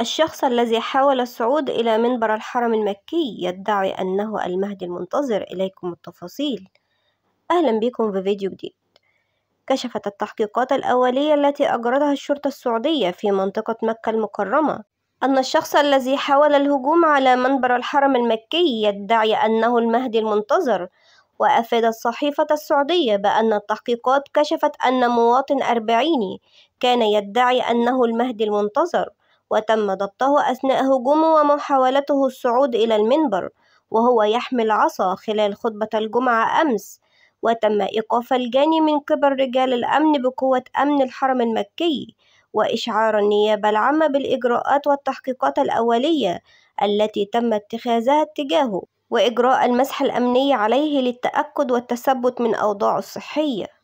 الشخص الذي حاول الصعود إلى منبر الحرم المكي يدعي أنه المهدي المنتظر إليكم التفاصيل أهلا بكم في فيديو جديد كشفت التحقيقات الأولية التي أجرتها الشرطة السعودية في منطقة مكة المكرمة أن الشخص الذي حاول الهجوم على منبر الحرم المكي يدعي أنه المهدي المنتظر وأفادت الصحيفة السعودية بأن التحقيقات كشفت أن مواطن أربعيني كان يدعي أنه المهدي المنتظر وتم ضبطه أثناء هجومه ومحاولته الصعود إلى المنبر وهو يحمل عصا خلال خطبة الجمعة أمس وتم إيقاف الجاني من قبل رجال الأمن بقوة أمن الحرم المكي وإشعار النيابة العامة بالإجراءات والتحقيقات الأولية التي تم اتخاذها اتجاهه وإجراء المسح الأمني عليه للتأكد والتثبت من أوضاعه الصحية